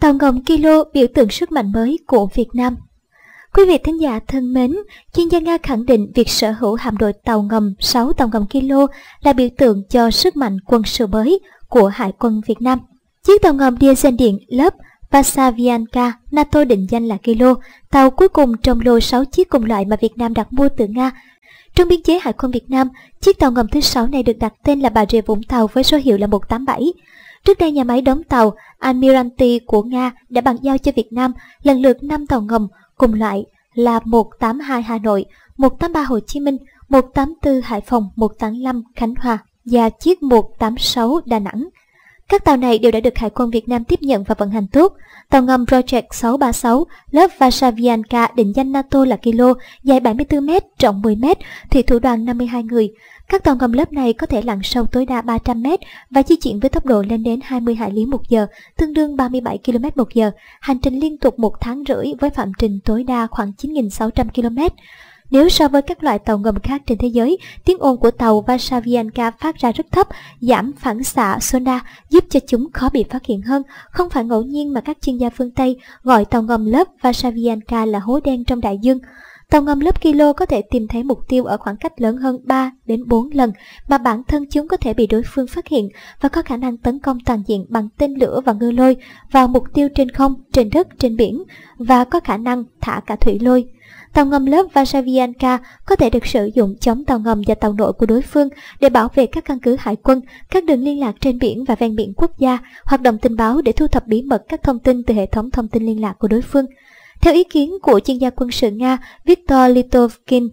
Tàu ngầm Kilo biểu tượng sức mạnh mới của Việt Nam. Quý vị thính giả thân mến, chuyên gia Nga khẳng định việc sở hữu hạm đội tàu ngầm 6 tàu ngầm Kilo là biểu tượng cho sức mạnh quân sự mới của Hải quân Việt Nam. Chiếc tàu ngầm diesel điện lớp Vasavianka, NATO định danh là Kilo, tàu cuối cùng trong lô 6 chiếc cùng loại mà Việt Nam đặt mua từ Nga. Trong biên chế Hải quân Việt Nam, chiếc tàu ngầm thứ 6 này được đặt tên là Bà Rịa Vũng Tàu với số hiệu là 187. Trước đây nhà máy đóng tàu Admiralty của Nga đã bàn giao cho Việt Nam lần lượt 5 tàu ngầm cùng loại là 182 Hà Nội, 183 Hồ Chí Minh, 184 Hải Phòng, 185 Khánh Hòa và chiếc 186 Đà Nẵng. Các tàu này đều đã được Hải quân Việt Nam tiếp nhận và vận hành tốt. Tàu ngầm Project 636 lớp Vasavianka định danh NATO là Kilo, dài 74m, rộng 10m, thủy thủ đoàn 52 người. Các tàu ngầm lớp này có thể lặn sâu tối đa 300m và di chuyển với tốc độ lên đến 20 hải lý một giờ, tương đương 37 km một giờ, hành trình liên tục một tháng rưỡi với phạm trình tối đa khoảng 9.600 km. Nếu so với các loại tàu ngầm khác trên thế giới, tiếng ồn của tàu Varsavianka phát ra rất thấp, giảm phản xạ sonar giúp cho chúng khó bị phát hiện hơn. Không phải ngẫu nhiên mà các chuyên gia phương Tây gọi tàu ngầm lớp Varsavianka là hố đen trong đại dương. Tàu ngầm lớp kilo có thể tìm thấy mục tiêu ở khoảng cách lớn hơn 3 đến 4 lần mà bản thân chúng có thể bị đối phương phát hiện và có khả năng tấn công toàn diện bằng tên lửa và ngư lôi vào mục tiêu trên không, trên đất, trên biển và có khả năng thả cả thủy lôi tàu ngầm lớp Varsavianka có thể được sử dụng chống tàu ngầm và tàu nội của đối phương để bảo vệ các căn cứ hải quân, các đường liên lạc trên biển và ven biển quốc gia, hoạt động tình báo để thu thập bí mật các thông tin từ hệ thống thông tin liên lạc của đối phương. Theo ý kiến của chuyên gia quân sự Nga Viktor Litovkin,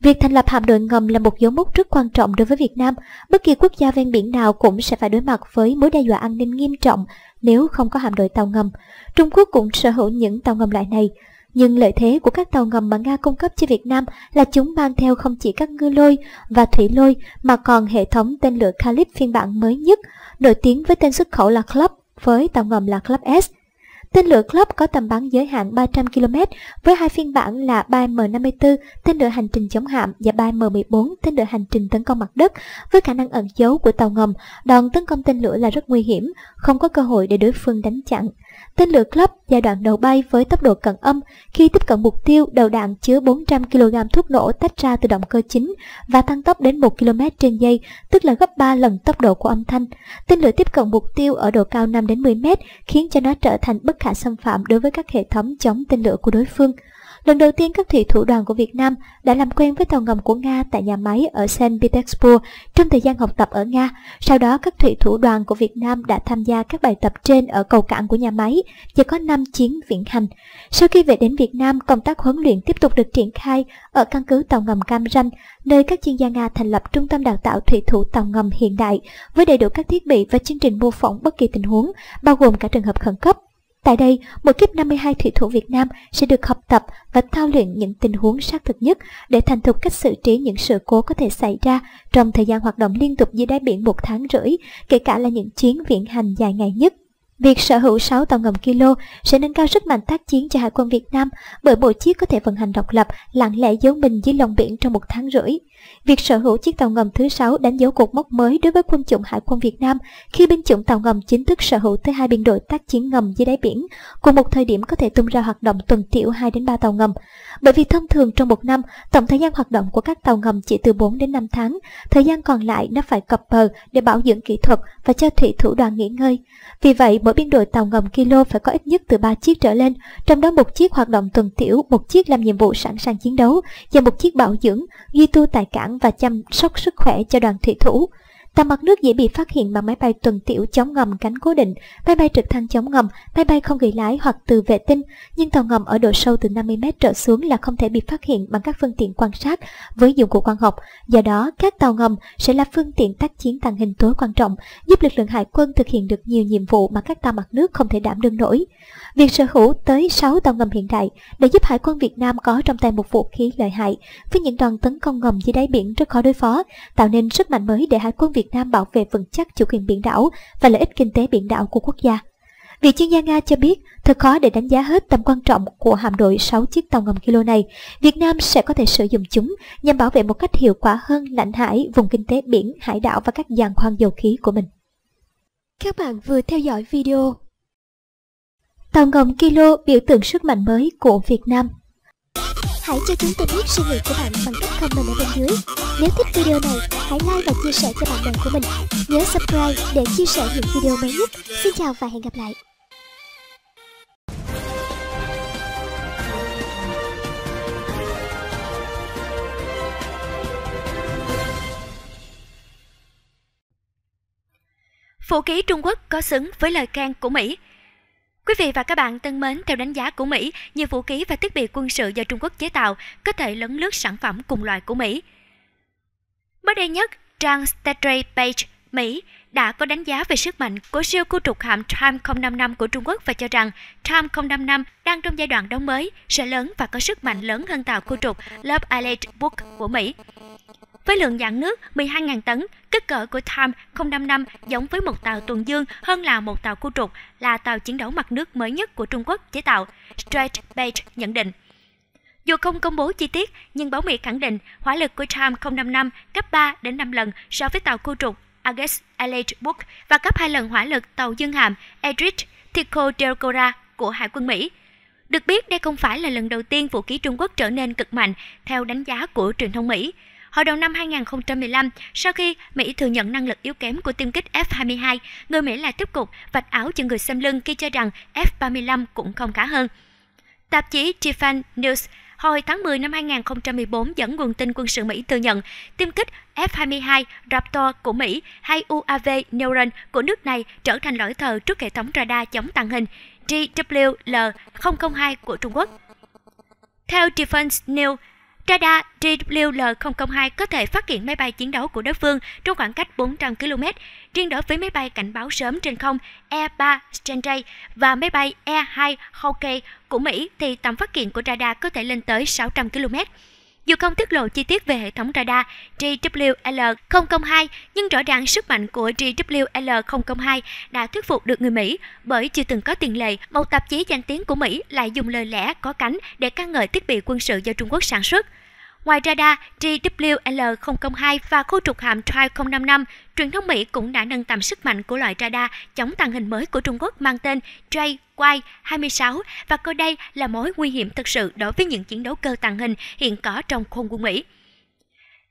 Việc thành lập hạm đội ngầm là một dấu mốc rất quan trọng đối với Việt Nam. Bất kỳ quốc gia ven biển nào cũng sẽ phải đối mặt với mối đe dọa an ninh nghiêm trọng nếu không có hạm đội tàu ngầm. Trung Quốc cũng sở hữu những tàu ngầm loại này. Nhưng lợi thế của các tàu ngầm mà Nga cung cấp cho Việt Nam là chúng mang theo không chỉ các ngư lôi và thủy lôi mà còn hệ thống tên lửa kalib phiên bản mới nhất, nổi tiếng với tên xuất khẩu là Club, với tàu ngầm là Club S. Tên lửa Club có tầm bắn giới hạn 300 km với hai phiên bản là 3M54 tên lửa hành trình chống hạm và 3M14 tên lửa hành trình tấn công mặt đất với khả năng ẩn giấu của tàu ngầm. Đòn tấn công tên lửa là rất nguy hiểm, không có cơ hội để đối phương đánh chặn. Tên lửa Club giai đoạn đầu bay với tốc độ cận âm, khi tiếp cận mục tiêu, đầu đạn chứa 400 kg thuốc nổ tách ra từ động cơ chính và tăng tốc đến 1 km trên giây, tức là gấp 3 lần tốc độ của âm thanh. Tên lửa tiếp cận mục tiêu ở độ cao 5 đến 10 m khiến cho nó trở thành bất khả xâm phạm đối với các hệ thống chống tên lửa của đối phương. Lần đầu tiên các thủy thủ đoàn của Việt Nam đã làm quen với tàu ngầm của Nga tại nhà máy ở Saint Petersburg trong thời gian học tập ở Nga. Sau đó các thủy thủ đoàn của Việt Nam đã tham gia các bài tập trên ở cầu cảng của nhà máy, và có 5 chiến viễn hành. Sau khi về đến Việt Nam, công tác huấn luyện tiếp tục được triển khai ở căn cứ tàu ngầm Cam Ranh, nơi các chuyên gia Nga thành lập trung tâm đào tạo thủy thủ tàu ngầm hiện đại với đầy đủ các thiết bị và chương trình mô phỏng bất kỳ tình huống, bao gồm cả trường hợp khẩn cấp. Tại đây, một kiếp 52 thủy thủ Việt Nam sẽ được học tập và thao luyện những tình huống sát thực nhất để thành thục cách xử trí những sự cố có thể xảy ra trong thời gian hoạt động liên tục dưới đáy biển một tháng rưỡi, kể cả là những chuyến viễn hành dài ngày nhất. Việc sở hữu 6 tàu ngầm Kilo sẽ nâng cao sức mạnh tác chiến cho Hải quân Việt Nam bởi bộ chiếc có thể vận hành độc lập, lặng lẽ giấu mình dưới lòng biển trong một tháng rưỡi. Việc sở hữu chiếc tàu ngầm thứ 6 đánh dấu cột mốc mới đối với quân chủng Hải quân Việt Nam khi binh chủng tàu ngầm chính thức sở hữu tới hai biên đội tác chiến ngầm dưới đáy biển, cùng một thời điểm có thể tung ra hoạt động tuần tiểu 2 đến 3 tàu ngầm. Bởi vì thông thường trong một năm, tổng thời gian hoạt động của các tàu ngầm chỉ từ 4 đến 5 tháng, thời gian còn lại nó phải cập bờ để bảo dưỡng kỹ thuật và cho thủy thủ đoàn nghỉ ngơi. Vì vậy, mỗi biên đội tàu ngầm Kilo phải có ít nhất từ 3 chiếc trở lên, trong đó một chiếc hoạt động tuần tiểu, một chiếc làm nhiệm vụ sẵn sàng chiến đấu và một chiếc bảo dưỡng, duy tu tại cảng và chăm sóc sức khỏe cho đoàn thủy thủ. Tàu mặt nước dễ bị phát hiện bằng máy bay tuần tiểu chống ngầm cánh cố định, máy bay trực thăng chống ngầm, máy bay không người lái hoặc từ vệ tinh, nhưng tàu ngầm ở độ sâu từ 50m trở xuống là không thể bị phát hiện bằng các phương tiện quan sát với dụng cụ quang học. Do đó, các tàu ngầm sẽ là phương tiện tác chiến tàng hình tối quan trọng, giúp lực lượng hải quân thực hiện được nhiều nhiệm vụ mà các tàu mặt nước không thể đảm đương nổi. Việc sở hữu tới 6 tàu ngầm hiện đại đã giúp hải quân Việt Nam có trong tay một vũ khí lợi hại với những đoàn tấn công ngầm dưới đáy biển rất khó đối phó, tạo nên sức mạnh mới để hải quân Việt Việt Nam bảo vệ vững chắc chủ quyền biển đảo và lợi ích kinh tế biển đảo của quốc gia. Vị chuyên gia Nga cho biết, thật khó để đánh giá hết tầm quan trọng của hạm đội 6 chiếc tàu ngầm kilo này. Việt Nam sẽ có thể sử dụng chúng nhằm bảo vệ một cách hiệu quả hơn lãnh hải, vùng kinh tế biển, hải đảo và các giàn khoan dầu khí của mình. Các bạn vừa theo dõi video Tàu ngầm Kilo biểu tượng sức mạnh mới của Việt Nam Hãy cho chúng tôi biết suy nghĩ của bạn bằng cách comment ở bên dưới. Nếu thích video này, hãy like và chia sẻ cho bạn bè của mình. Nhớ subscribe để chia sẻ những video mới nhất. Xin chào và hẹn gặp lại. Phụ ký Trung Quốc có xứng với lời can của Mỹ Quý vị và các bạn thân mến, theo đánh giá của Mỹ, nhiều vũ khí và thiết bị quân sự do Trung Quốc chế tạo có thể lấn lướt sản phẩm cùng loại của Mỹ. Mới đây nhất, trang Statray Page Mỹ đã có đánh giá về sức mạnh của siêu khu trục hạm Time 055 của Trung Quốc và cho rằng Time 055 đang trong giai đoạn đóng mới, sẽ lớn và có sức mạnh lớn hơn tàu khu trục Love Island Book của Mỹ. Với lượng dạng nước 12.000 tấn, kích cỡ của Time 055 giống với một tàu tuần dương hơn là một tàu khu trục, là tàu chiến đấu mặt nước mới nhất của Trung Quốc chế tạo, Strait Page nhận định. Dù không công bố chi tiết, nhưng báo Mỹ khẳng định hỏa lực của Time 055 gấp 3 đến 5 lần so với tàu khu trục Aegis Aleitbuk và gấp 2 lần hỏa lực tàu dương hạm Edrich Tico Delcora của Hải quân Mỹ. Được biết, đây không phải là lần đầu tiên vũ khí Trung Quốc trở nên cực mạnh, theo đánh giá của truyền thông Mỹ. Hồi đầu năm 2015, sau khi Mỹ thừa nhận năng lực yếu kém của tiêm kích F-22, người Mỹ lại tiếp tục vạch áo cho người xem lưng khi cho rằng F-35 cũng không khá hơn. Tạp chí Defense News hồi tháng 10 năm 2014 dẫn nguồn tin quân sự Mỹ thừa nhận tiêm kích F-22 Raptor của Mỹ hay UAV Neuron của nước này trở thành lỗi thờ trước hệ thống radar chống tàng hình DWL-002 của Trung Quốc. Theo Defense News, Radar JWL-002 có thể phát hiện máy bay chiến đấu của đối phương trong khoảng cách 400 km. Riêng đối với máy bay cảnh báo sớm trên không E-3 Stanley và máy bay E-2 Hawkeye của Mỹ thì tầm phát hiện của radar có thể lên tới 600 km. Dù không tiết lộ chi tiết về hệ thống radar JWL002, nhưng rõ ràng sức mạnh của JWL002 đã thuyết phục được người Mỹ bởi chưa từng có tiền lệ, một tạp chí danh tiếng của Mỹ lại dùng lời lẽ có cánh để ca ngợi thiết bị quân sự do Trung Quốc sản xuất. Ngoài radar JWL002 và khu trục hạm TRI-055, truyền thông Mỹ cũng đã nâng tầm sức mạnh của loại radar chống tàng hình mới của Trung Quốc mang tên JY-26 và coi đây là mối nguy hiểm thực sự đối với những chiến đấu cơ tàng hình hiện có trong không quân Mỹ.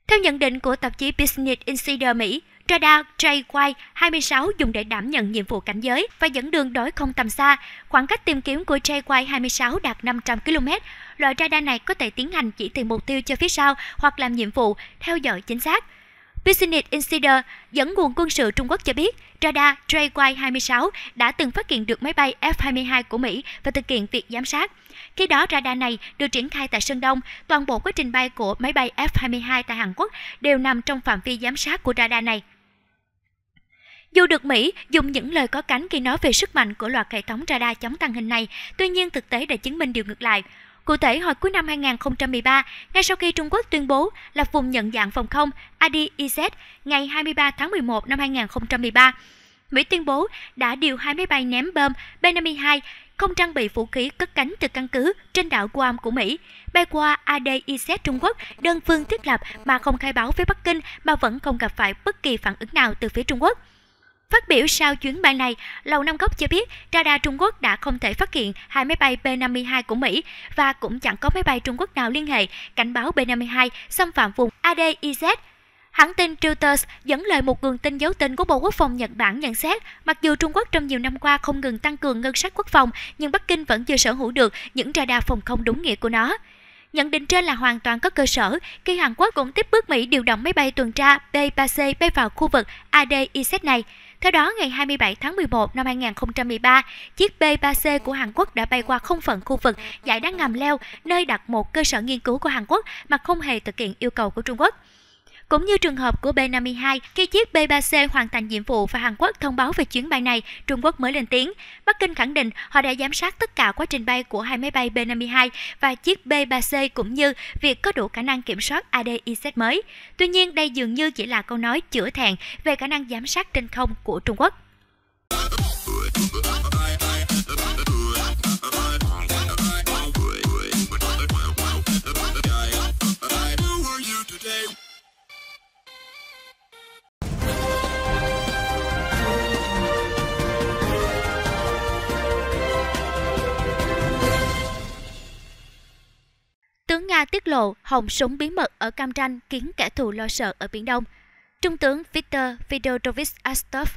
Theo nhận định của tạp chí Business Insider Mỹ, radar JY-26 dùng để đảm nhận nhiệm vụ cảnh giới và dẫn đường đối không tầm xa. Khoảng cách tìm kiếm của JY-26 đạt 500 km, loại radar này có thể tiến hành chỉ tìm mục tiêu cho phía sau hoặc làm nhiệm vụ theo dõi chính xác. Business Insider dẫn nguồn quân sự Trung Quốc cho biết radar JY-26 đã từng phát hiện được máy bay F-22 của Mỹ và thực hiện việc giám sát. Khi đó, radar này được triển khai tại Sơn Đông. Toàn bộ quá trình bay của máy bay F-22 tại Hàn Quốc đều nằm trong phạm vi giám sát của radar này. Dù được Mỹ dùng những lời có cánh khi nói về sức mạnh của loạt hệ thống radar chống tăng hình này, tuy nhiên thực tế đã chứng minh điều ngược lại. Cụ thể, hồi cuối năm 2013, ngay sau khi Trung Quốc tuyên bố là vùng nhận dạng phòng không ADIZ ngày 23 tháng 11 năm 2013, Mỹ tuyên bố đã điều hai máy bay ném bom B-52 không trang bị vũ khí cất cánh từ căn cứ trên đảo Guam của Mỹ, bay qua ADIZ Trung Quốc đơn phương thiết lập mà không khai báo với Bắc Kinh mà vẫn không gặp phải bất kỳ phản ứng nào từ phía Trung Quốc. Phát biểu sau chuyến bay này, Lầu Năm Góc cho biết radar Trung Quốc đã không thể phát hiện hai máy bay B-52 của Mỹ và cũng chẳng có máy bay Trung Quốc nào liên hệ cảnh báo B-52 xâm phạm vùng ADIZ. Hãng tin Reuters dẫn lời một nguồn tin giấu tên của Bộ Quốc phòng Nhật Bản nhận xét, mặc dù Trung Quốc trong nhiều năm qua không ngừng tăng cường ngân sách quốc phòng, nhưng Bắc Kinh vẫn chưa sở hữu được những radar phòng không đúng nghĩa của nó. Nhận định trên là hoàn toàn có cơ sở khi Hàn Quốc cũng tiếp bước Mỹ điều động máy bay tuần tra B-3C bay vào khu vực ADIZ này. Theo đó, ngày 27 tháng 11 năm 2013, chiếc B-3C của Hàn Quốc đã bay qua không phận khu vực giải đá ngầm leo, nơi đặt một cơ sở nghiên cứu của Hàn Quốc mà không hề thực hiện yêu cầu của Trung Quốc. Cũng như trường hợp của B-52, khi chiếc B-3C hoàn thành nhiệm vụ và Hàn Quốc thông báo về chuyến bay này, Trung Quốc mới lên tiếng. Bắc Kinh khẳng định họ đã giám sát tất cả quá trình bay của hai máy bay B-52 và chiếc B-3C cũng như việc có đủ khả năng kiểm soát ADIZ mới. Tuy nhiên, đây dường như chỉ là câu nói chữa thẹn về khả năng giám sát trên không của Trung Quốc. Tướng Nga tiết lộ hồng súng bí mật ở cam ranh khiến kẻ thù lo sợ ở Biển Đông. Trung tướng Viktor Fedorovich Astov,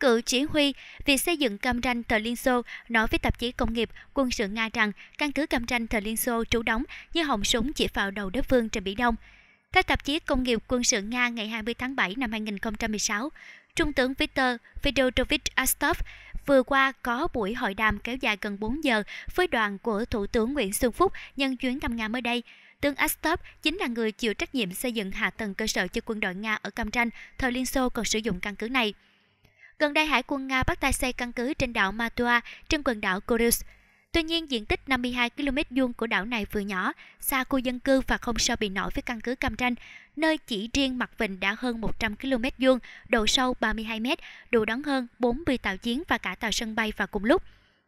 cựu chỉ huy việc xây dựng cam ranh thời Liên Xô, nói với tạp chí công nghiệp quân sự Nga rằng căn cứ cam ranh thời Liên Xô trú đóng như họng súng chỉ vào đầu đối phương trên Biển Đông. Theo tạp chí Công nghiệp quân sự Nga ngày 20 tháng 7 năm 2016, Trung tướng Viktor Fedorovich Astov vừa qua có buổi hội đàm kéo dài gần 4 giờ với đoàn của Thủ tướng Nguyễn Xuân Phúc nhân chuyến thăm Nga mới đây. Tướng Astop chính là người chịu trách nhiệm xây dựng hạ tầng cơ sở cho quân đội Nga ở Cam Ranh, thời Liên Xô còn sử dụng căn cứ này. Gần đây, Hải quân Nga bắt tay xây căn cứ trên đảo Matua trên quần đảo Kurils. Tuy nhiên, diện tích 52 km vuông của đảo này vừa nhỏ, xa khu dân cư và không so bị nổi với căn cứ Cam Ranh, nơi chỉ riêng mặt vịnh đã hơn 100 km vuông, độ sâu 32 m, đủ đón hơn 40 tàu chiến và cả tàu sân bay vào cùng lúc.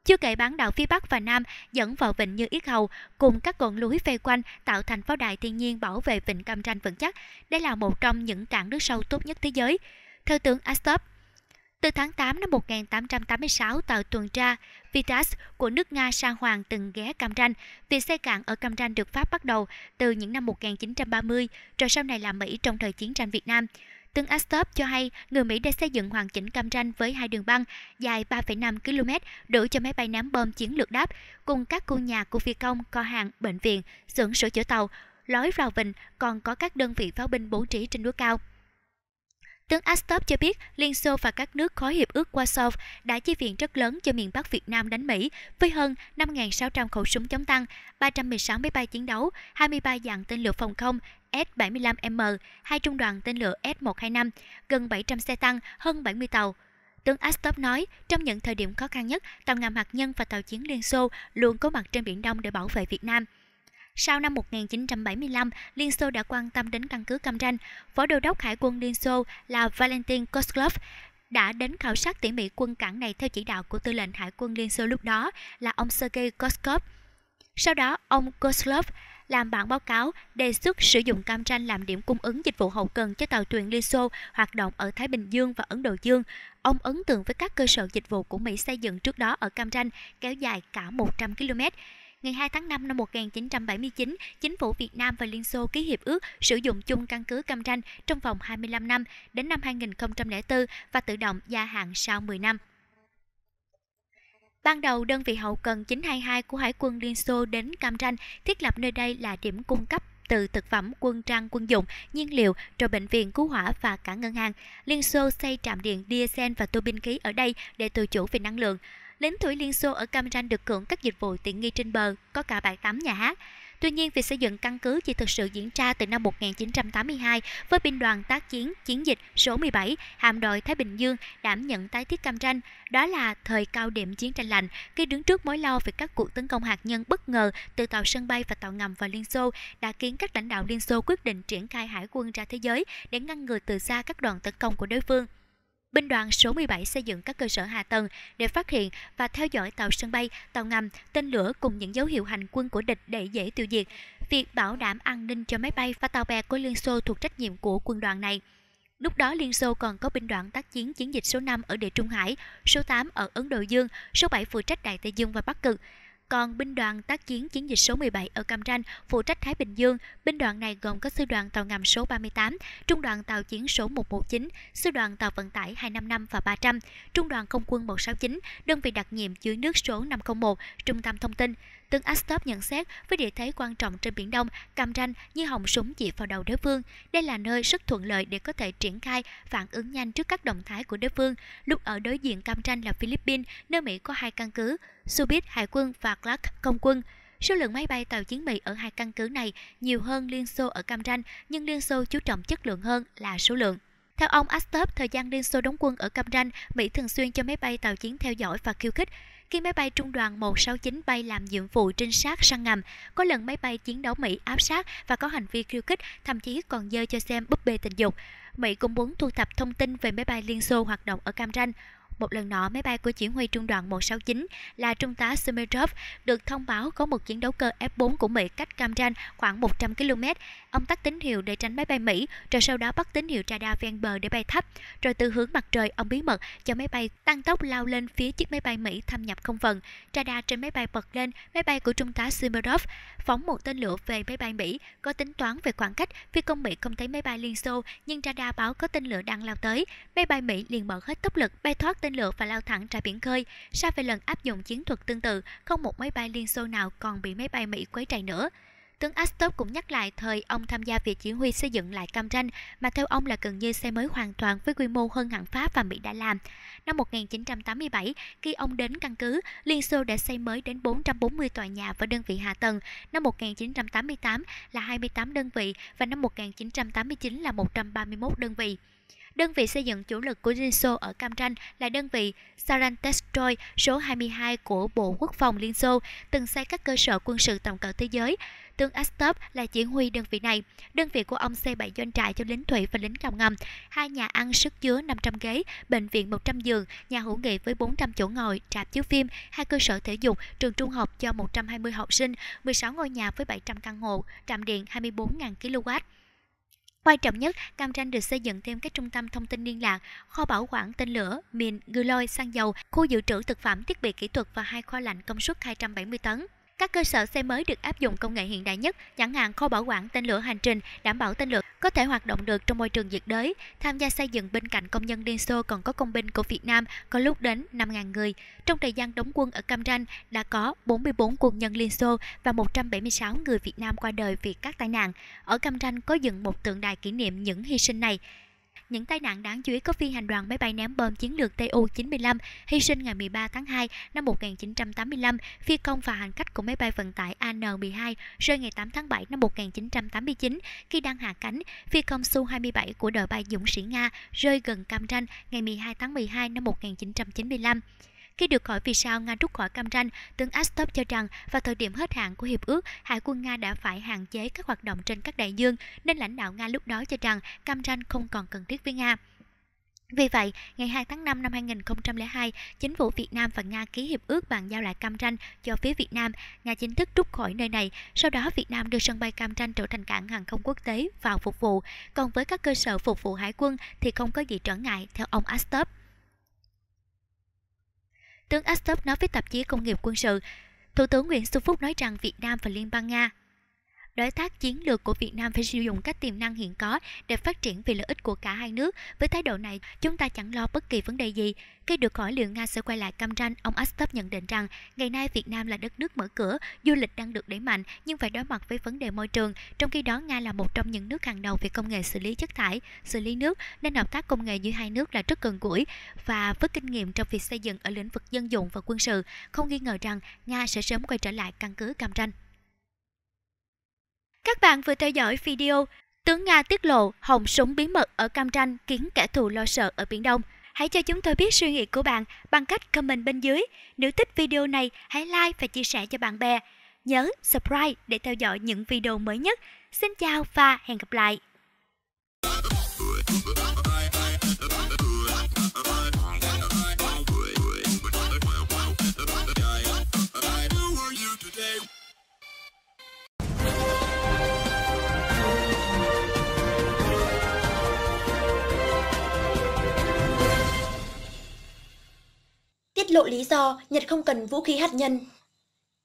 Chưa kể bán đảo phía Bắc và Nam dẫn vào vịnh như Yết Hầu, cùng các cồn núi vây quanh tạo thành pháo đài thiên nhiên bảo vệ vịnh Cam Ranh vững chắc. Đây là một trong những cảng nước sâu tốt nhất thế giới. Theo tướng Astop, từ tháng 8 năm 1886 tàu tuần tra Vitas của nước Nga sang Hoàng từng ghé Cam Ranh. Việc xây cảng ở Cam Ranh được Pháp bắt đầu từ những năm 1930, rồi sau này là Mỹ trong thời chiến tranh Việt Nam. Tướng Astop cho hay người Mỹ đã xây dựng hoàn chỉnh Cam Ranh với hai đường băng dài 3,5 km đủ cho máy bay ném bom chiến lược đáp, cùng các khu nhà của phi công, kho hàng, bệnh viện, xưởng sửa chữa tàu, lối vào vịnh còn có các đơn vị pháo binh bố trí trên núi cao. Tướng Astop cho biết Liên Xô và các nước khối hiệp ước Warsaw đã chi viện rất lớn cho miền Bắc Việt Nam đánh Mỹ với hơn 5.600 khẩu súng chống tăng, 316 máy bay chiến đấu, 23 dạng tên lửa phòng không S-75M, hai trung đoàn tên lửa S-125, gần 700 xe tăng, hơn 70 tàu. Tướng Astop nói, trong những thời điểm khó khăn nhất, tàu ngầm hạt nhân và tàu chiến Liên Xô luôn có mặt trên Biển Đông để bảo vệ Việt Nam. Sau năm 1975, Liên Xô đã quan tâm đến căn cứ Cam Ranh. Phó đô đốc Hải quân Liên Xô là Valentin Kozlov đã đến khảo sát tỉ mỉ quân cảng này theo chỉ đạo của tư lệnh Hải quân Liên Xô lúc đó là ông Sergei Kozlov. Sau đó, ông Kozlov làm bản báo cáo đề xuất sử dụng Cam Ranh làm điểm cung ứng dịch vụ hậu cần cho tàu thuyền Liên Xô hoạt động ở Thái Bình Dương và Ấn Độ Dương. Ông ấn tượng với các cơ sở dịch vụ của Mỹ xây dựng trước đó ở Cam Ranh kéo dài cả 100 km ngày 2 tháng 5 năm 1979, chính phủ Việt Nam và Liên Xô ký hiệp ước sử dụng chung căn cứ Cam Ranh trong vòng 25 năm đến năm 2004 và tự động gia hạn sau 10 năm. Ban đầu, đơn vị hậu cần 922 của Hải quân Liên Xô đến Cam Ranh thiết lập nơi đây là điểm cung cấp từ thực phẩm, quân trang, quân dụng, nhiên liệu, rồi bệnh viện, cứu hỏa và cả ngân hàng. Liên Xô xây trạm điện diesel và tua bin khí ở đây để tự chủ về năng lượng lính thủy Liên Xô ở Cam Ranh được hưởng các dịch vụ tiện nghi trên bờ, có cả bãi tắm nhà hát. Tuy nhiên, việc xây dựng căn cứ chỉ thực sự diễn ra từ năm 1982 với binh đoàn tác chiến chiến dịch số 17 hạm đội Thái Bình Dương đảm nhận tái thiết Cam Ranh. Đó là thời cao điểm chiến tranh lạnh khi đứng trước mối lo về các cuộc tấn công hạt nhân bất ngờ từ tàu sân bay và tàu ngầm vào Liên Xô đã khiến các lãnh đạo Liên Xô quyết định triển khai hải quân ra thế giới để ngăn ngừa từ xa các đoàn tấn công của đối phương. Binh đoàn số 17 xây dựng các cơ sở hạ tầng để phát hiện và theo dõi tàu sân bay, tàu ngầm, tên lửa cùng những dấu hiệu hành quân của địch để dễ tiêu diệt. Việc bảo đảm an ninh cho máy bay và tàu bè của Liên Xô thuộc trách nhiệm của quân đoàn này. Lúc đó Liên Xô còn có binh đoàn tác chiến chiến dịch số 5 ở Địa Trung Hải, số 8 ở Ấn Độ Dương, số 7 phụ trách Đại Tây Dương và Bắc Cực. Còn binh đoàn tác chiến chiến dịch số 17 ở Cam Ranh phụ trách Thái Bình Dương, binh đoàn này gồm có sư đoàn tàu ngầm số 38, trung đoàn tàu chiến số 119, sư đoàn tàu vận tải 255 và 300, trung đoàn không quân 169, đơn vị đặc nhiệm dưới nước số 501, trung tâm thông tin tướng Astop nhận xét với địa thế quan trọng trên Biển Đông, cam ranh như họng súng chỉ vào đầu đối phương, Đây là nơi rất thuận lợi để có thể triển khai phản ứng nhanh trước các động thái của đối phương. Lúc ở đối diện cam ranh là Philippines, nơi Mỹ có hai căn cứ, Subic Hải quân và Clark Công quân. Số lượng máy bay tàu chiến Mỹ ở hai căn cứ này nhiều hơn Liên Xô ở Cam Ranh, nhưng Liên Xô chú trọng chất lượng hơn là số lượng. Theo ông Astop, thời gian Liên Xô đóng quân ở Cam Ranh, Mỹ thường xuyên cho máy bay tàu chiến theo dõi và khiêu khích. Khi máy bay trung đoàn 169 bay làm nhiệm vụ trinh sát săn ngầm, có lần máy bay chiến đấu Mỹ áp sát và có hành vi khiêu khích, thậm chí còn dơ cho xem búp bê tình dục. Mỹ cũng muốn thu thập thông tin về máy bay Liên Xô hoạt động ở Cam Ranh. Một lần nọ, máy bay của chỉ huy trung đoàn 169 là trung tá Sumerov được thông báo có một chiến đấu cơ F-4 của Mỹ cách Cam Ranh khoảng 100 km. Ông tắt tín hiệu để tránh máy bay Mỹ, rồi sau đó bắt tín hiệu radar ven bờ để bay thấp. Rồi từ hướng mặt trời, ông bí mật cho máy bay tăng tốc lao lên phía chiếc máy bay Mỹ thâm nhập không phận. Radar trên máy bay bật lên, máy bay của trung tá Sumerov phóng một tên lửa về máy bay Mỹ, có tính toán về khoảng cách, phi công Mỹ không thấy máy bay Liên Xô, nhưng radar báo có tên lửa đang lao tới. Máy bay Mỹ liền mở hết tốc lực bay thoát tên lửa và lao thẳng ra biển khơi. Sau vài lần áp dụng chiến thuật tương tự, không một máy bay Liên Xô nào còn bị máy bay Mỹ quấy trầy nữa. Tướng Astop cũng nhắc lại thời ông tham gia việc chỉ huy xây dựng lại Cam Ranh mà theo ông là gần như xây mới hoàn toàn với quy mô hơn hẳn Pháp và Mỹ đã làm. Năm 1987, khi ông đến căn cứ, Liên Xô đã xây mới đến 440 tòa nhà và đơn vị hạ tầng, năm 1988 là 28 đơn vị và năm 1989 là 131 đơn vị. Đơn vị xây dựng chủ lực của Liên Xô ở Cam Ranh là đơn vị Sarantestroy số 22 của Bộ Quốc phòng Liên Xô, từng xây các cơ sở quân sự tổng cỡ thế giới. Tướng Astop là chỉ huy đơn vị này. Đơn vị của ông xây 7 doanh trại cho lính thủy và lính tàu ngầm, hai nhà ăn sức chứa 500 ghế, bệnh viện 100 giường, nhà hữu nghị với 400 chỗ ngồi, trạp chiếu phim, hai cơ sở thể dục, trường trung học cho 120 học sinh, 16 ngôi nhà với 700 căn hộ, trạm điện 24.000 kW. Quan trọng nhất, Cam Ranh được xây dựng thêm các trung tâm thông tin liên lạc, kho bảo quản tên lửa, mìn, ngư lôi, xăng dầu, khu dự trữ thực phẩm, thiết bị kỹ thuật và hai kho lạnh công suất 270 tấn. Các cơ sở xe mới được áp dụng công nghệ hiện đại nhất, chẳng hạn kho bảo quản tên lửa hành trình, đảm bảo tên lửa có thể hoạt động được trong môi trường nhiệt đới. Tham gia xây dựng bên cạnh công nhân Liên Xô còn có công binh của Việt Nam, có lúc đến 5.000 người. Trong thời gian đóng quân ở Cam Ranh đã có 44 quân nhân Liên Xô và 176 người Việt Nam qua đời vì các tai nạn. Ở Cam Ranh có dựng một tượng đài kỷ niệm những hy sinh này. Những tai nạn đáng chú ý có phi hành đoàn máy bay ném bom chiến lược Tu-95 hy sinh ngày 13 tháng 2 năm 1985, phi công và hành khách của máy bay vận tải AN-12 rơi ngày 8 tháng 7 năm 1989 khi đang hạ cánh, phi công Su-27 của đội bay Dũng sĩ Nga rơi gần Cam Ranh ngày 12 tháng 12 năm 1995. Khi được hỏi vì sao Nga rút khỏi Cam Ranh, tướng Astop cho rằng vào thời điểm hết hạn của hiệp ước, Hải quân Nga đã phải hạn chế các hoạt động trên các đại dương, nên lãnh đạo Nga lúc đó cho rằng Cam Ranh không còn cần thiết với Nga. Vì vậy, ngày 2 tháng 5 năm 2002, chính phủ Việt Nam và Nga ký hiệp ước bàn giao lại Cam Ranh cho phía Việt Nam. Nga chính thức rút khỏi nơi này. Sau đó, Việt Nam đưa sân bay Cam Ranh trở thành cảng hàng không quốc tế vào phục vụ. Còn với các cơ sở phục vụ hải quân thì không có gì trở ngại, theo ông Astop. Tướng Astop nói với tạp chí Công nghiệp Quân sự, Thủ tướng Nguyễn Xuân Phúc nói rằng Việt Nam và Liên bang Nga đối tác chiến lược của Việt Nam phải sử dụng các tiềm năng hiện có để phát triển vì lợi ích của cả hai nước. Với thái độ này, chúng ta chẳng lo bất kỳ vấn đề gì. Khi được hỏi liệu Nga sẽ quay lại cam ranh, ông Astop nhận định rằng ngày nay Việt Nam là đất nước mở cửa, du lịch đang được đẩy mạnh nhưng phải đối mặt với vấn đề môi trường. Trong khi đó, Nga là một trong những nước hàng đầu về công nghệ xử lý chất thải, xử lý nước nên hợp tác công nghệ giữa hai nước là rất gần gũi và với kinh nghiệm trong việc xây dựng ở lĩnh vực dân dụng và quân sự, không nghi ngờ rằng Nga sẽ sớm quay trở lại căn cứ Cam Ranh. Các bạn vừa theo dõi video Tướng Nga tiết lộ hồng súng bí mật ở Cam Ranh khiến kẻ thù lo sợ ở Biển Đông. Hãy cho chúng tôi biết suy nghĩ của bạn bằng cách comment bên dưới. Nếu thích video này, hãy like và chia sẻ cho bạn bè. Nhớ subscribe để theo dõi những video mới nhất. Xin chào và hẹn gặp lại! lộ lý do Nhật không cần vũ khí hạt nhân.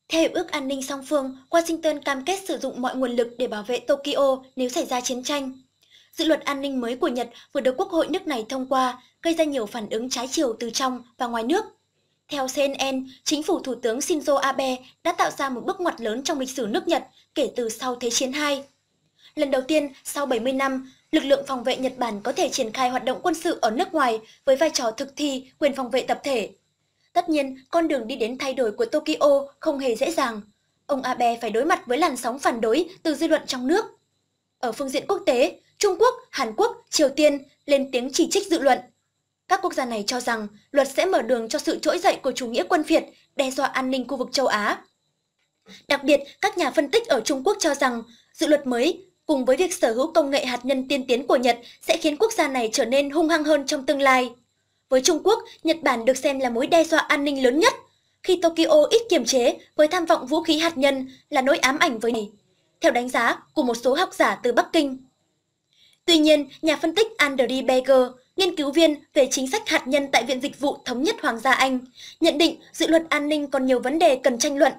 Theo Hiệp ước An ninh song phương, Washington cam kết sử dụng mọi nguồn lực để bảo vệ Tokyo nếu xảy ra chiến tranh. Dự luật an ninh mới của Nhật vừa được Quốc hội nước này thông qua, gây ra nhiều phản ứng trái chiều từ trong và ngoài nước. Theo CNN, chính phủ Thủ tướng Shinzo Abe đã tạo ra một bước ngoặt lớn trong lịch sử nước Nhật kể từ sau Thế chiến II. Lần đầu tiên, sau 70 năm, lực lượng phòng vệ Nhật Bản có thể triển khai hoạt động quân sự ở nước ngoài với vai trò thực thi quyền phòng vệ tập thể. Tất nhiên, con đường đi đến thay đổi của Tokyo không hề dễ dàng. Ông Abe phải đối mặt với làn sóng phản đối từ dư luận trong nước. Ở phương diện quốc tế, Trung Quốc, Hàn Quốc, Triều Tiên lên tiếng chỉ trích dự luận. Các quốc gia này cho rằng luật sẽ mở đường cho sự trỗi dậy của chủ nghĩa quân phiệt đe dọa an ninh khu vực châu Á. Đặc biệt, các nhà phân tích ở Trung Quốc cho rằng dự luật mới cùng với việc sở hữu công nghệ hạt nhân tiên tiến của Nhật sẽ khiến quốc gia này trở nên hung hăng hơn trong tương lai. Với Trung Quốc, Nhật Bản được xem là mối đe dọa an ninh lớn nhất, khi Tokyo ít kiềm chế với tham vọng vũ khí hạt nhân là nỗi ám ảnh với này, theo đánh giá của một số học giả từ Bắc Kinh. Tuy nhiên, nhà phân tích Andrew Berger, nghiên cứu viên về chính sách hạt nhân tại Viện Dịch vụ Thống nhất Hoàng gia Anh, nhận định dự luật an ninh còn nhiều vấn đề cần tranh luận.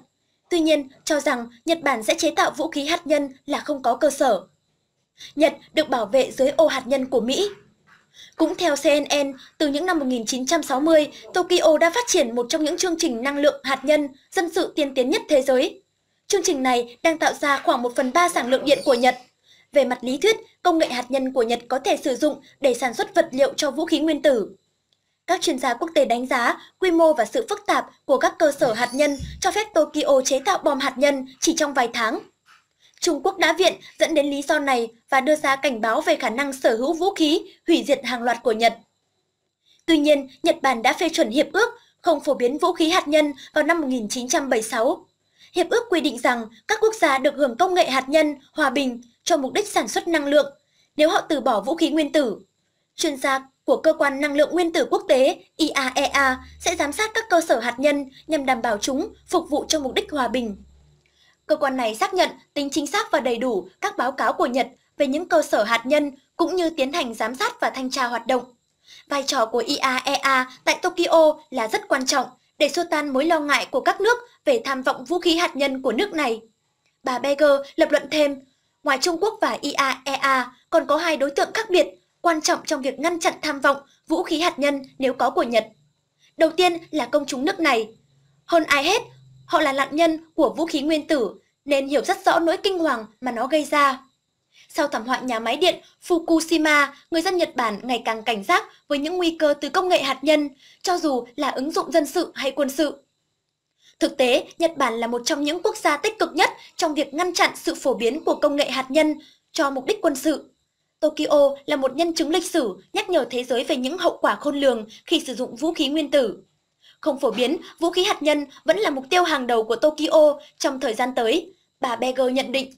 Tuy nhiên, cho rằng Nhật Bản sẽ chế tạo vũ khí hạt nhân là không có cơ sở. Nhật được bảo vệ dưới ô hạt nhân của Mỹ, cũng theo CNN, từ những năm 1960, Tokyo đã phát triển một trong những chương trình năng lượng hạt nhân dân sự tiên tiến nhất thế giới. Chương trình này đang tạo ra khoảng 1 phần 3 sản lượng điện của Nhật. Về mặt lý thuyết, công nghệ hạt nhân của Nhật có thể sử dụng để sản xuất vật liệu cho vũ khí nguyên tử. Các chuyên gia quốc tế đánh giá quy mô và sự phức tạp của các cơ sở hạt nhân cho phép Tokyo chế tạo bom hạt nhân chỉ trong vài tháng Trung Quốc đã viện dẫn đến lý do này và đưa ra cảnh báo về khả năng sở hữu vũ khí hủy diệt hàng loạt của Nhật. Tuy nhiên, Nhật Bản đã phê chuẩn hiệp ước không phổ biến vũ khí hạt nhân vào năm 1976. Hiệp ước quy định rằng các quốc gia được hưởng công nghệ hạt nhân hòa bình cho mục đích sản xuất năng lượng nếu họ từ bỏ vũ khí nguyên tử. Chuyên gia của Cơ quan Năng lượng Nguyên tử Quốc tế IAEA e sẽ giám sát các cơ sở hạt nhân nhằm đảm bảo chúng phục vụ cho mục đích hòa bình. Cơ quan này xác nhận tính chính xác và đầy đủ các báo cáo của Nhật về những cơ sở hạt nhân cũng như tiến hành giám sát và thanh tra hoạt động. Vai trò của IAEA e tại Tokyo là rất quan trọng để xua tan mối lo ngại của các nước về tham vọng vũ khí hạt nhân của nước này. Bà Beger lập luận thêm, ngoài Trung Quốc và IAEA e còn có hai đối tượng khác biệt quan trọng trong việc ngăn chặn tham vọng vũ khí hạt nhân nếu có của Nhật. Đầu tiên là công chúng nước này. Hơn ai hết, họ là nạn nhân của vũ khí nguyên tử nên hiểu rất rõ nỗi kinh hoàng mà nó gây ra. Sau thảm họa nhà máy điện Fukushima, người dân Nhật Bản ngày càng cảnh giác với những nguy cơ từ công nghệ hạt nhân, cho dù là ứng dụng dân sự hay quân sự. Thực tế, Nhật Bản là một trong những quốc gia tích cực nhất trong việc ngăn chặn sự phổ biến của công nghệ hạt nhân cho mục đích quân sự. Tokyo là một nhân chứng lịch sử nhắc nhở thế giới về những hậu quả khôn lường khi sử dụng vũ khí nguyên tử. Không phổ biến, vũ khí hạt nhân vẫn là mục tiêu hàng đầu của Tokyo trong thời gian tới, bà Berger nhận định.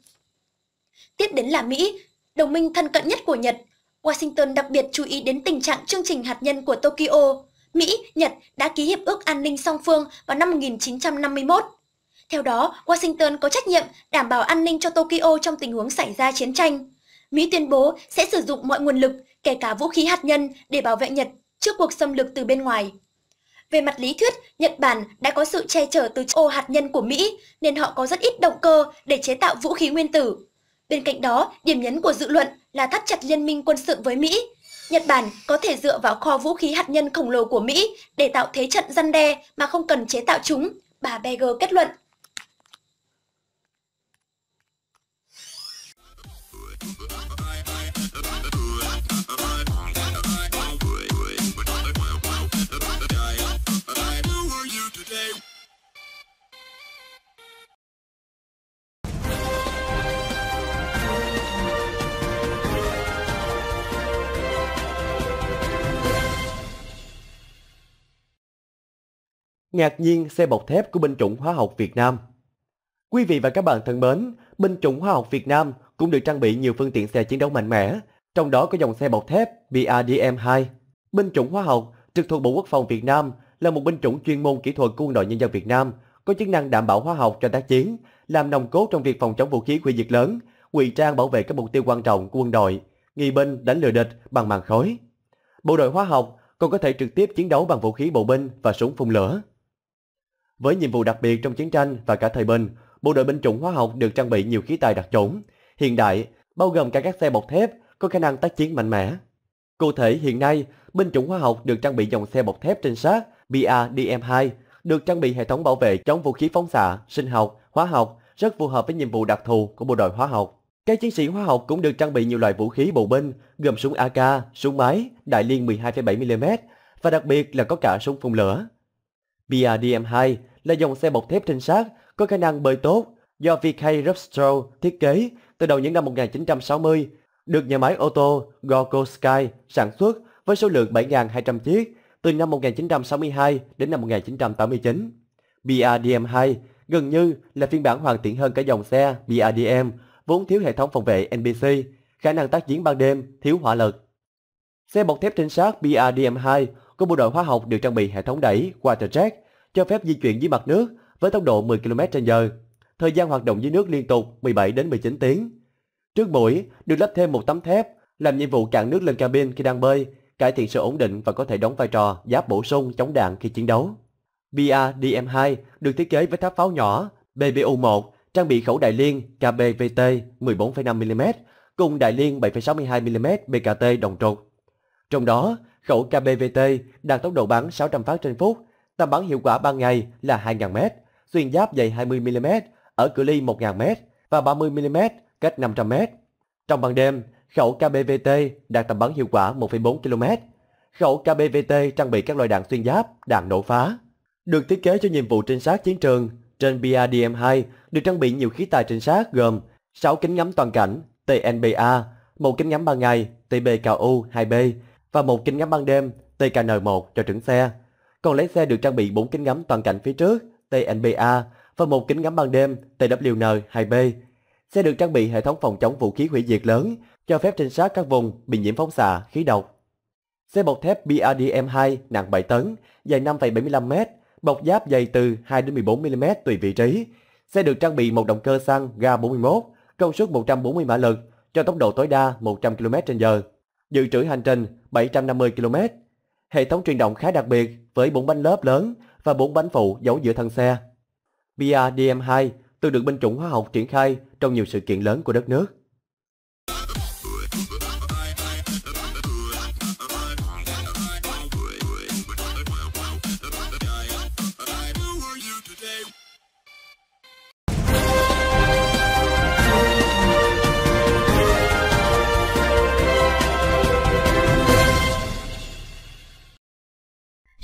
Tiếp đến là Mỹ, đồng minh thân cận nhất của Nhật. Washington đặc biệt chú ý đến tình trạng chương trình hạt nhân của Tokyo. Mỹ, Nhật đã ký hiệp ước an ninh song phương vào năm 1951. Theo đó, Washington có trách nhiệm đảm bảo an ninh cho Tokyo trong tình huống xảy ra chiến tranh. Mỹ tuyên bố sẽ sử dụng mọi nguồn lực, kể cả vũ khí hạt nhân, để bảo vệ Nhật trước cuộc xâm lược từ bên ngoài. Về mặt lý thuyết, Nhật Bản đã có sự che chở từ ổ hạt nhân của Mỹ nên họ có rất ít động cơ để chế tạo vũ khí nguyên tử. Bên cạnh đó, điểm nhấn của dự luận là thắt chặt liên minh quân sự với Mỹ. Nhật Bản có thể dựa vào kho vũ khí hạt nhân khổng lồ của Mỹ để tạo thế trận răn đe mà không cần chế tạo chúng, bà Beger kết luận. ngạc nhiên xe bọc thép của binh chủng hóa học Việt Nam. Quý vị và các bạn thân mến, binh chủng hóa học Việt Nam cũng được trang bị nhiều phương tiện xe chiến đấu mạnh mẽ, trong đó có dòng xe bọc thép brdm 2 Binh chủng hóa học trực thuộc Bộ Quốc phòng Việt Nam là một binh chủng chuyên môn kỹ thuật quân đội nhân dân Việt Nam, có chức năng đảm bảo hóa học cho tác chiến, làm nòng cốt trong việc phòng chống vũ khí hủy diệt lớn, ngụy trang bảo vệ các mục tiêu quan trọng của quân đội, nghi binh đánh lừa địch bằng màn khói. Bộ đội hóa học còn có thể trực tiếp chiến đấu bằng vũ khí bộ binh và súng phun lửa. Với nhiệm vụ đặc biệt trong chiến tranh và cả thời bình, bộ đội binh chủng hóa học được trang bị nhiều khí tài đặc chủng, hiện đại, bao gồm cả các xe bọc thép có khả năng tác chiến mạnh mẽ. Cụ thể hiện nay, binh chủng hóa học được trang bị dòng xe bọc thép trinh sát BADM2, được trang bị hệ thống bảo vệ chống vũ khí phóng xạ, sinh học, hóa học, rất phù hợp với nhiệm vụ đặc thù của bộ đội hóa học. Các chiến sĩ hóa học cũng được trang bị nhiều loại vũ khí bộ binh, gồm súng AK, súng máy, đại liên 12,7mm và đặc biệt là có cả súng phun lửa. BRDM2 là dòng xe bọc thép trinh sát có khả năng bơi tốt do VK Rubstrow thiết kế từ đầu những năm 1960, được nhà máy ô tô Gorko Sky sản xuất với số lượng 7.200 chiếc từ năm 1962 đến năm 1989. BRDM2 gần như là phiên bản hoàn thiện hơn cả dòng xe BRDM vốn thiếu hệ thống phòng vệ NBC, khả năng tác chiến ban đêm, thiếu hỏa lực. Xe bọc thép trinh sát BRDM2 của bộ đội hóa học được trang bị hệ thống đẩy Waterjet cho phép di chuyển dưới mặt nước với tốc độ 10 km/h, thời gian hoạt động dưới nước liên tục 17 đến 19 tiếng. Trước mũi được lắp thêm một tấm thép làm nhiệm vụ cạn nước lên cabin khi đang bơi, cải thiện sự ổn định và có thể đóng vai trò giáp bổ sung chống đạn khi chiến đấu. BRDM2 được thiết kế với tháp pháo nhỏ BBU-1, trang bị khẩu đại liên KBVT 14,5mm cùng đại liên 7,62mm BKT đồng trục. Trong đó, khẩu KBVT đạt tốc độ bắn 600 phát trên phút, tầm bắn hiệu quả ban ngày là 2.000m, xuyên giáp dày 20mm ở cự ly 1.000m và 30mm cách 500m. Trong ban đêm, khẩu KBVT đạt tầm bắn hiệu quả 1,4 km. Khẩu KBVT trang bị các loại đạn xuyên giáp, đạn nổ phá. Được thiết kế cho nhiệm vụ trinh sát chiến trường, trên BRDM2 được trang bị nhiều khí tài trinh sát gồm 6 kính ngắm toàn cảnh TNBA, một kính ngắm ban ngày TBKU 2B và một kính ngắm ban đêm TKN1 cho trưởng xe. Còn lái xe được trang bị 4 kính ngắm toàn cảnh phía trước TNBA và một kính ngắm ban đêm TWN2B. Xe được trang bị hệ thống phòng chống vũ khí hủy diệt lớn, cho phép trinh sát các vùng bị nhiễm phóng xạ, khí độc. Xe bọc thép BRDM2 nặng 7 tấn, dài 5,75m, bọc giáp dày từ 2 đến 14mm tùy vị trí. Xe được trang bị một động cơ xăng ga 41, công suất 140 mã lực, cho tốc độ tối đa 100 km/h dự trữ hành trình 750 km. Hệ thống truyền động khá đặc biệt với bốn bánh lớp lớn và bốn bánh phụ giấu giữa thân xe. BRDM2 từng được binh chủng hóa học triển khai trong nhiều sự kiện lớn của đất nước.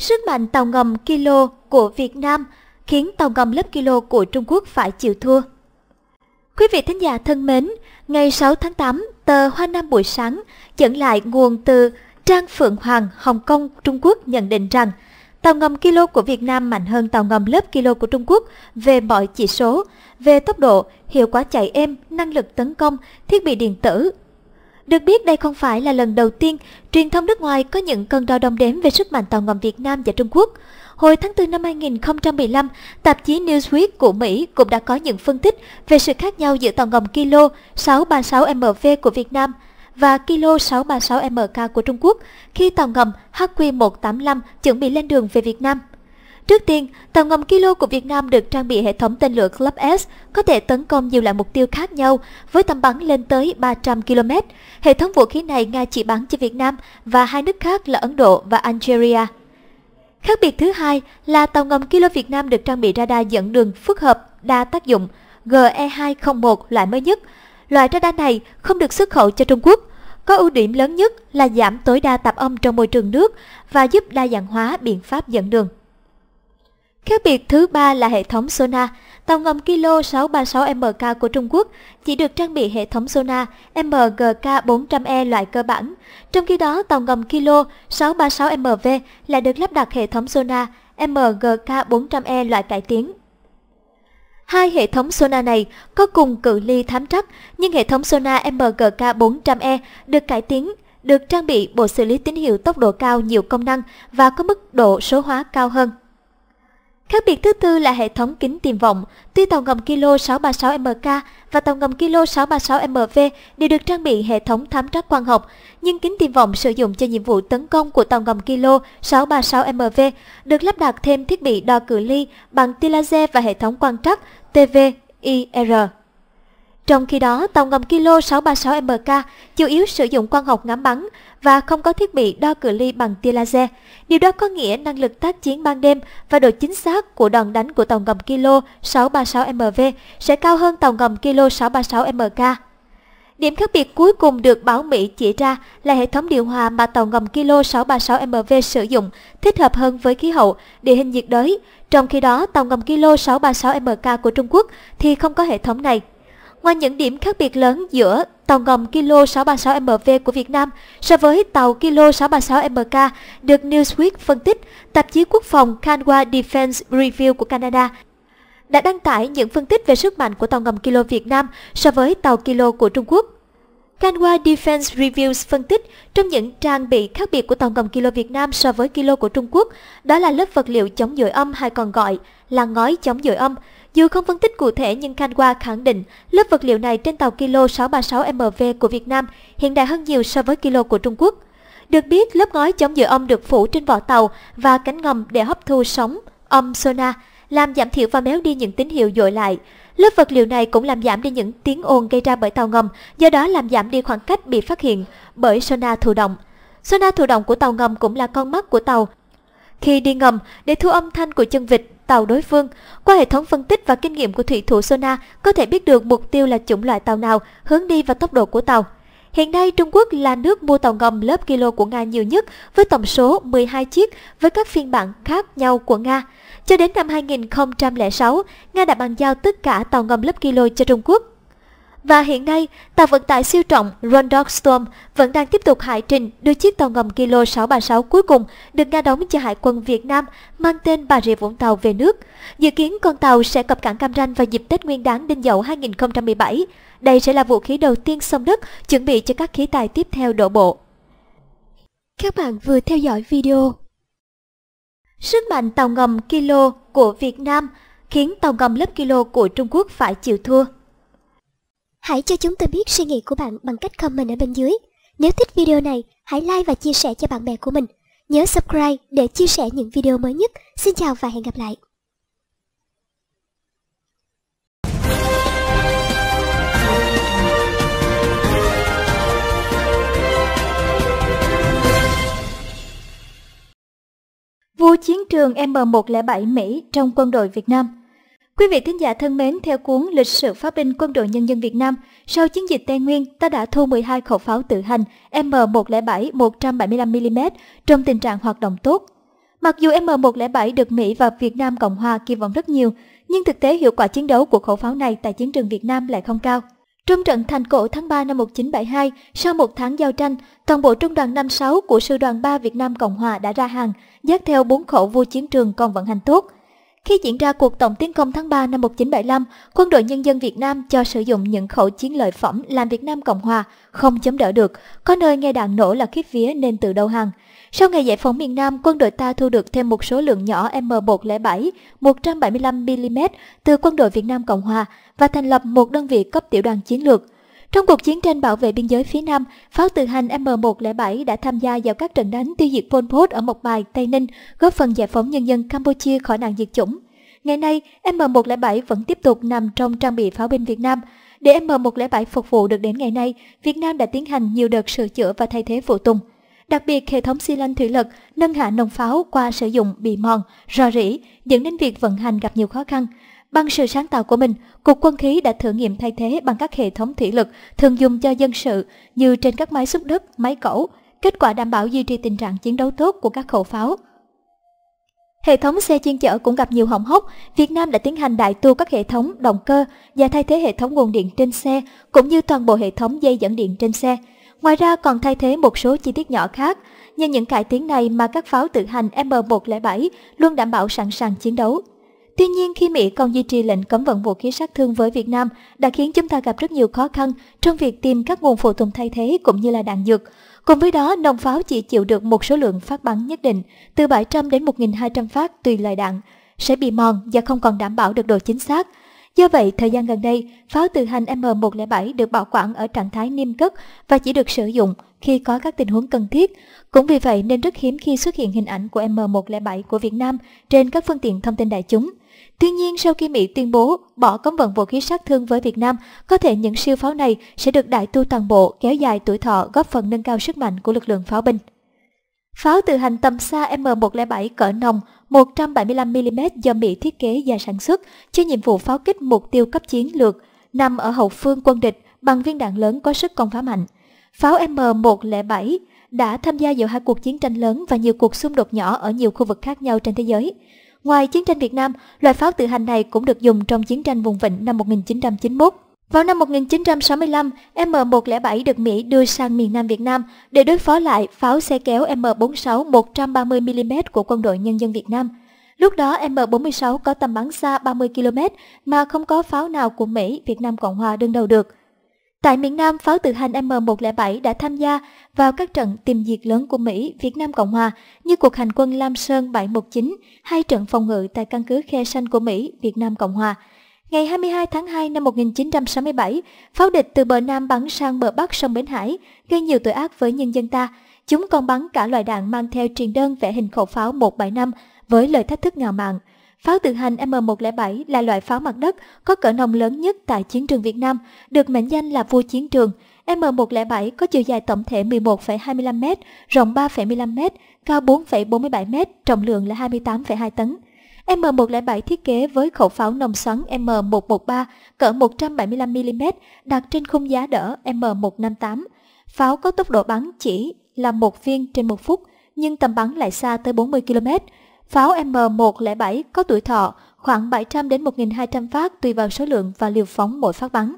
Sức mạnh tàu ngầm Kilo của Việt Nam khiến tàu ngầm lớp Kilo của Trung Quốc phải chịu thua. Quý vị thính giả thân mến, ngày 6 tháng 8, tờ Hoa Nam buổi sáng dẫn lại nguồn từ Trang Phượng Hoàng, Hồng Kông, Trung Quốc nhận định rằng tàu ngầm Kilo của Việt Nam mạnh hơn tàu ngầm lớp Kilo của Trung Quốc về mọi chỉ số, về tốc độ, hiệu quả chạy êm, năng lực tấn công, thiết bị điện tử, được biết đây không phải là lần đầu tiên truyền thông nước ngoài có những cân đo đong đếm về sức mạnh tàu ngầm Việt Nam và Trung Quốc. Hồi tháng 4 năm 2015, tạp chí Newsweek của Mỹ cũng đã có những phân tích về sự khác nhau giữa tàu ngầm Kilo 636MV của Việt Nam và Kilo 636MK của Trung Quốc khi tàu ngầm HQ185 chuẩn bị lên đường về Việt Nam. Trước tiên, tàu ngầm Kilo của Việt Nam được trang bị hệ thống tên lửa Club S có thể tấn công nhiều loại mục tiêu khác nhau với tầm bắn lên tới 300 km. Hệ thống vũ khí này Nga chỉ bắn cho Việt Nam và hai nước khác là Ấn Độ và Algeria. Khác biệt thứ hai là tàu ngầm Kilo Việt Nam được trang bị radar dẫn đường phức hợp đa tác dụng GE201 loại mới nhất. Loại radar này không được xuất khẩu cho Trung Quốc. Có ưu điểm lớn nhất là giảm tối đa tạp âm trong môi trường nước và giúp đa dạng hóa biện pháp dẫn đường. Khác biệt thứ ba là hệ thống sonar. Tàu ngầm Kilo 636MK của Trung Quốc chỉ được trang bị hệ thống sonar MGK400E loại cơ bản. Trong khi đó, tàu ngầm Kilo 636MV lại được lắp đặt hệ thống sonar MGK400E loại cải tiến. Hai hệ thống sonar này có cùng cự ly thám trắc, nhưng hệ thống sonar MGK400E được cải tiến, được trang bị bộ xử lý tín hiệu tốc độ cao nhiều công năng và có mức độ số hóa cao hơn. Khác biệt thứ tư là hệ thống kính tiềm vọng. Tuy tàu ngầm Kilo 636MK và tàu ngầm Kilo 636MV đều được trang bị hệ thống thám trắc quang học, nhưng kính tiềm vọng sử dụng cho nhiệm vụ tấn công của tàu ngầm Kilo 636MV được lắp đặt thêm thiết bị đo cự ly bằng tia laser và hệ thống quan trắc TVIR. Trong khi đó, tàu ngầm Kilo 636MK chủ yếu sử dụng quang học ngắm bắn, và không có thiết bị đo cự ly bằng tia laser. Điều đó có nghĩa năng lực tác chiến ban đêm và độ chính xác của đòn đánh của tàu ngầm Kilo 636MV sẽ cao hơn tàu ngầm Kilo 636MK. Điểm khác biệt cuối cùng được báo Mỹ chỉ ra là hệ thống điều hòa mà tàu ngầm Kilo 636MV sử dụng thích hợp hơn với khí hậu, địa hình nhiệt đới. Trong khi đó, tàu ngầm Kilo 636MK của Trung Quốc thì không có hệ thống này. Ngoài những điểm khác biệt lớn giữa tàu ngầm Kilo 636MV của Việt Nam so với tàu Kilo 636MK được Newsweek phân tích, tạp chí quốc phòng Kanwa Defense Review của Canada đã đăng tải những phân tích về sức mạnh của tàu ngầm Kilo Việt Nam so với tàu Kilo của Trung Quốc. Kanwa Defense Reviews phân tích trong những trang bị khác biệt của tàu ngầm Kilo Việt Nam so với Kilo của Trung Quốc, đó là lớp vật liệu chống dội âm hay còn gọi là ngói chống dội âm, dù không phân tích cụ thể nhưng Kanwa khẳng định lớp vật liệu này trên tàu Kilo 636MV của Việt Nam hiện đại hơn nhiều so với Kilo của Trung Quốc. Được biết, lớp ngói chống dự âm được phủ trên vỏ tàu và cánh ngầm để hấp thu sóng, âm sonar, làm giảm thiểu và méo đi những tín hiệu dội lại. Lớp vật liệu này cũng làm giảm đi những tiếng ồn gây ra bởi tàu ngầm, do đó làm giảm đi khoảng cách bị phát hiện bởi sonar thụ động. Sonar thụ động của tàu ngầm cũng là con mắt của tàu. Khi đi ngầm, để thu âm thanh của chân vịt tàu đối phương. Qua hệ thống phân tích và kinh nghiệm của thủy thủ Sona có thể biết được mục tiêu là chủng loại tàu nào, hướng đi và tốc độ của tàu. Hiện nay, Trung Quốc là nước mua tàu ngầm lớp kilo của Nga nhiều nhất với tổng số 12 chiếc với các phiên bản khác nhau của Nga. Cho đến năm 2006, Nga đã bàn giao tất cả tàu ngầm lớp kilo cho Trung Quốc. Và hiện nay, tàu vận tải siêu trọng Rondok Storm vẫn đang tiếp tục hải trình đưa chiếc tàu ngầm Kilo 636 cuối cùng được Nga đóng cho Hải quân Việt Nam mang tên Bà Rịa Vũng Tàu về nước. Dự kiến con tàu sẽ cập cảng Cam Ranh vào dịp Tết Nguyên đán Đinh Dậu 2017. Đây sẽ là vũ khí đầu tiên sông đất chuẩn bị cho các khí tài tiếp theo đổ bộ. Các bạn vừa theo dõi video Sức mạnh tàu ngầm Kilo của Việt Nam khiến tàu ngầm lớp Kilo của Trung Quốc phải chịu thua. Hãy cho chúng tôi biết suy nghĩ của bạn bằng cách comment ở bên dưới. Nếu thích video này, hãy like và chia sẻ cho bạn bè của mình. Nhớ subscribe để chia sẻ những video mới nhất. Xin chào và hẹn gặp lại. Vua chiến trường M107 Mỹ trong quân đội Việt Nam Quý vị thính giả thân mến, theo cuốn Lịch sử pháo binh Quân đội Nhân dân Việt Nam, sau chiến dịch Tây Nguyên, ta đã thu 12 khẩu pháo tự hành M107 175mm trong tình trạng hoạt động tốt. Mặc dù M107 được Mỹ và Việt Nam Cộng Hòa kỳ vọng rất nhiều, nhưng thực tế hiệu quả chiến đấu của khẩu pháo này tại chiến trường Việt Nam lại không cao. Trong trận thành cổ tháng 3 năm 1972, sau một tháng giao tranh, toàn bộ trung đoàn 56 của Sư đoàn 3 Việt Nam Cộng Hòa đã ra hàng, dắt theo 4 khẩu vua chiến trường còn vận hành tốt – khi diễn ra cuộc tổng tiến công tháng 3 năm 1975, quân đội nhân dân Việt Nam cho sử dụng những khẩu chiến lợi phẩm làm Việt Nam Cộng Hòa, không chống đỡ được, có nơi nghe đạn nổ là khiếp vía nên tự đầu hàng. Sau ngày giải phóng miền Nam, quân đội ta thu được thêm một số lượng nhỏ M107 175mm từ quân đội Việt Nam Cộng Hòa và thành lập một đơn vị cấp tiểu đoàn chiến lược – trong cuộc chiến tranh bảo vệ biên giới phía Nam, pháo tự hành M107 đã tham gia vào các trận đánh tiêu diệt Pol Pot ở Mộc Bài, Tây Ninh, góp phần giải phóng nhân dân Campuchia khỏi nạn diệt chủng. Ngày nay, M107 vẫn tiếp tục nằm trong trang bị pháo binh Việt Nam. Để M107 phục vụ được đến ngày nay, Việt Nam đã tiến hành nhiều đợt sửa chữa và thay thế phụ tùng. Đặc biệt, hệ thống xi lanh thủy lực nâng hạ nòng pháo qua sử dụng bị mòn, rò rỉ, dẫn đến việc vận hành gặp nhiều khó khăn. Bằng sự sáng tạo của mình, Cục Quân khí đã thử nghiệm thay thế bằng các hệ thống thủy lực thường dùng cho dân sự như trên các máy xúc đất, máy cẩu. Kết quả đảm bảo duy trì tình trạng chiến đấu tốt của các khẩu pháo. Hệ thống xe chuyên chở cũng gặp nhiều hỏng hóc. Việt Nam đã tiến hành đại tu các hệ thống động cơ và thay thế hệ thống nguồn điện trên xe cũng như toàn bộ hệ thống dây dẫn điện trên xe. Ngoài ra còn thay thế một số chi tiết nhỏ khác, như những cải tiến này mà các pháo tự hành M107 luôn đảm bảo sẵn sàng chiến đấu. Tuy nhiên khi Mỹ còn duy trì lệnh cấm vận vũ khí sát thương với Việt Nam đã khiến chúng ta gặp rất nhiều khó khăn trong việc tìm các nguồn phụ tùng thay thế cũng như là đạn dược. Cùng với đó, nòng pháo chỉ chịu được một số lượng phát bắn nhất định, từ 700 đến 1.200 phát tùy loại đạn, sẽ bị mòn và không còn đảm bảo được độ chính xác. Do vậy, thời gian gần đây, pháo tự hành M107 được bảo quản ở trạng thái niêm cất và chỉ được sử dụng khi có các tình huống cần thiết. Cũng vì vậy nên rất hiếm khi xuất hiện hình ảnh của M107 của Việt Nam trên các phương tiện thông tin đại chúng. Tuy nhiên, sau khi Mỹ tuyên bố bỏ cấm vận vũ khí sát thương với Việt Nam, có thể những siêu pháo này sẽ được đại tu toàn bộ, kéo dài tuổi thọ góp phần nâng cao sức mạnh của lực lượng pháo binh. Pháo tự hành tầm xa M107 cỡ nòng 175mm do Mỹ thiết kế và sản xuất cho nhiệm vụ pháo kích mục tiêu cấp chiến lược nằm ở hậu phương quân địch bằng viên đạn lớn có sức công phá mạnh. Pháo M107 đã tham gia vào hai cuộc chiến tranh lớn và nhiều cuộc xung đột nhỏ ở nhiều khu vực khác nhau trên thế giới. Ngoài chiến tranh Việt Nam, loại pháo tự hành này cũng được dùng trong chiến tranh vùng vịnh năm 1991. Vào năm 1965, M107 được Mỹ đưa sang miền Nam Việt Nam để đối phó lại pháo xe kéo M46 130mm của quân đội nhân dân Việt Nam. Lúc đó M46 có tầm bắn xa 30 km mà không có pháo nào của Mỹ, Việt Nam Cộng Hòa đương đầu được. Tại miền Nam, pháo tự hành M107 đã tham gia vào các trận tìm diệt lớn của Mỹ, Việt Nam Cộng Hòa như cuộc hành quân Lam Sơn 719 hay trận phòng ngự tại căn cứ Khe Sanh của Mỹ, Việt Nam Cộng Hòa. Ngày 22 tháng 2 năm 1967, pháo địch từ bờ Nam bắn sang bờ Bắc sông Bến Hải, gây nhiều tội ác với nhân dân ta. Chúng còn bắn cả loại đạn mang theo truyền đơn vẽ hình khẩu pháo 175 với lời thách thức ngạo mạn pháo tự hành M107 là loại pháo mặt đất có cỡ nòng lớn nhất tại chiến trường Việt Nam, được mệnh danh là vua chiến trường. M107 có chiều dài tổng thể 11,25m, rộng 3,15m, cao 4,47m, trọng lượng là 28,2 tấn. M107 thiết kế với khẩu pháo nòng xoắn M113 cỡ 175mm đặt trên khung giá đỡ M158. Pháo có tốc độ bắn chỉ là một viên trên một phút, nhưng tầm bắn lại xa tới 40 km. Pháo M107 có tuổi thọ khoảng 700 đến 1.200 phát tùy vào số lượng và liều phóng mỗi phát bắn.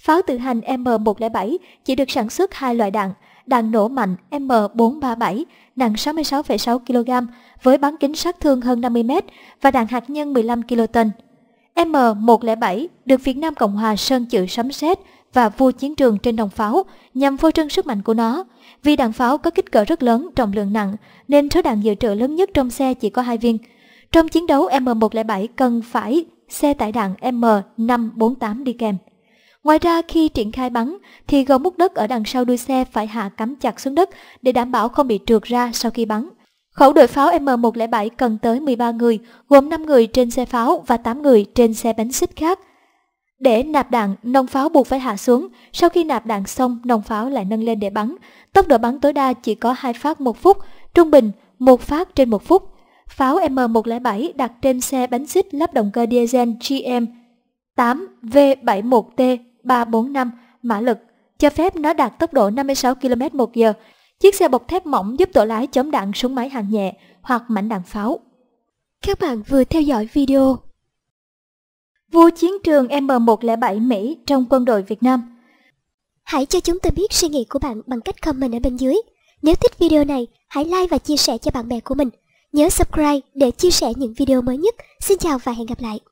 Pháo tự hành M107 chỉ được sản xuất hai loại đạn, đạn nổ mạnh M437 nặng 66,6 kg với bán kính sát thương hơn 50 m và đạn hạt nhân 15 kiloton. M107 được Việt Nam Cộng hòa sơn chữ sấm sét và vua chiến trường trên đồng pháo nhằm phô trưng sức mạnh của nó. Vì đạn pháo có kích cỡ rất lớn, trọng lượng nặng, nên số đạn dự trữ lớn nhất trong xe chỉ có hai viên. Trong chiến đấu M107 cần phải xe tải đạn M548 đi kèm. Ngoài ra khi triển khai bắn thì gầu múc đất ở đằng sau đuôi xe phải hạ cắm chặt xuống đất để đảm bảo không bị trượt ra sau khi bắn. Khẩu đội pháo M107 cần tới 13 người, gồm 5 người trên xe pháo và 8 người trên xe bánh xích khác – để nạp đạn, nòng pháo buộc phải hạ xuống. Sau khi nạp đạn xong, nòng pháo lại nâng lên để bắn. Tốc độ bắn tối đa chỉ có 2 phát một phút, trung bình một phát trên một phút. Pháo M107 đặt trên xe bánh xích lắp động cơ diesel GM 8V71T345 mã lực, cho phép nó đạt tốc độ 56 km một giờ. Chiếc xe bọc thép mỏng giúp tổ lái chống đạn súng máy hạng nhẹ hoặc mảnh đạn pháo. Các bạn vừa theo dõi video vua chiến trường M107 Mỹ trong quân đội Việt Nam. Hãy cho chúng tôi biết suy nghĩ của bạn bằng cách comment ở bên dưới. Nếu thích video này, hãy like và chia sẻ cho bạn bè của mình. Nhớ subscribe để chia sẻ những video mới nhất. Xin chào và hẹn gặp lại.